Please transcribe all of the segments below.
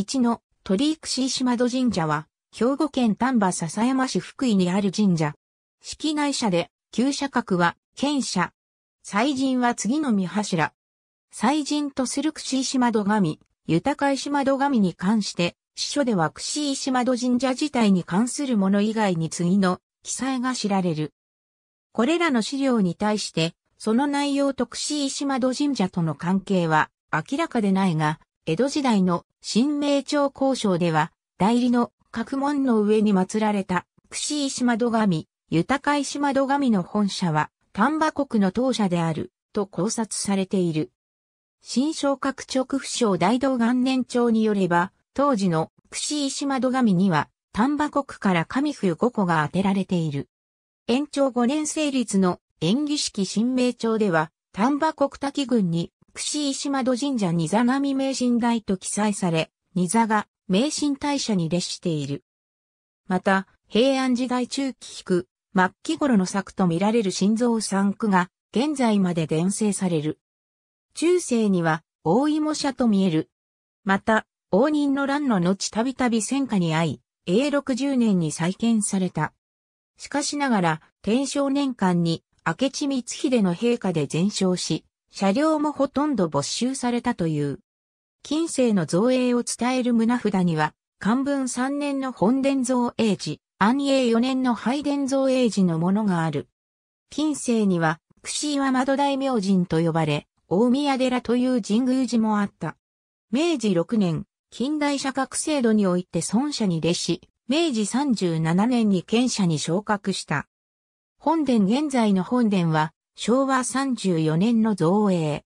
1の鳥育石島戸神社は、兵庫県丹波篠山市福井にある神社。式内社で、旧社格は、県社。祭神は次の御柱。祭神とする串石窓神、豊か石窓神に関して、司書では串石窓神社自体に関するもの以外に次の記載が知られる。これらの資料に対して、その内容と串石窓神社との関係は明らかでないが、江戸時代の新名朝交渉では、代理の各門の上に祀られた、串石窓神、豊石窓神の本社は、丹波国の当社である、と考察されている。新昇格直府省大道元年朝によれば、当時の串石窓神には、丹波国から神風5個が当てられている。延長5年成立の演技式新名朝では、丹波国滝郡に石石窓神社二座並名神台と記載され、二座が名神大社に列している。また、平安時代中期引く末期頃の作と見られる心臓三区が現在まで伝生される。中世には大芋社と見える。また、応仁の乱の後たびたび戦火に遭い、永六十年に再建された。しかしながら、天正年間に明智光秀の陛下で全焼し、車両もほとんど没収されたという。近世の造営を伝える胸札には、漢文3年の本殿造営時、安永4年の拝殿造営時のものがある。近世には、串岩窓大明神と呼ばれ、大宮寺という神宮寺もあった。明治6年、近代社格制度において孫社に弟子、明治37年に県社に昇格した。本殿現在の本殿は、昭和34年の造営。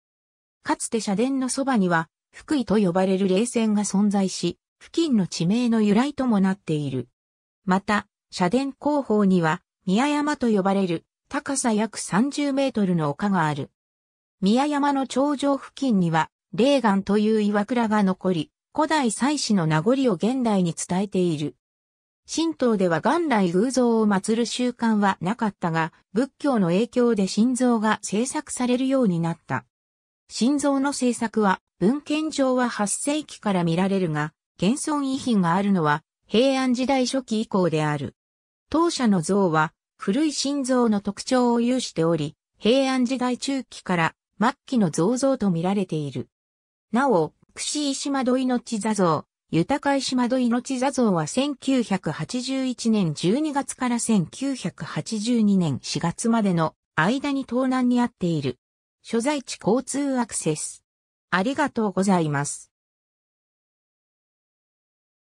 かつて社殿のそばには、福井と呼ばれる冷泉が存在し、付近の地名の由来ともなっている。また、社殿後方には、宮山と呼ばれる高さ約30メートルの丘がある。宮山の頂上付近には、霊岩という岩倉が残り、古代祭祀の名残を現代に伝えている。神道では元来偶像を祀る習慣はなかったが、仏教の影響で心臓が制作されるようになった。心臓の制作は、文献上は8世紀から見られるが、現存遺品があるのは、平安時代初期以降である。当社の像は、古い心臓の特徴を有しており、平安時代中期から末期の像像と見られている。なお、串石間土の地座像、豊石窓命座像は1981年12月から1982年4月までの間に東南にあっている。所在地交通アクセス。ありがとうございます。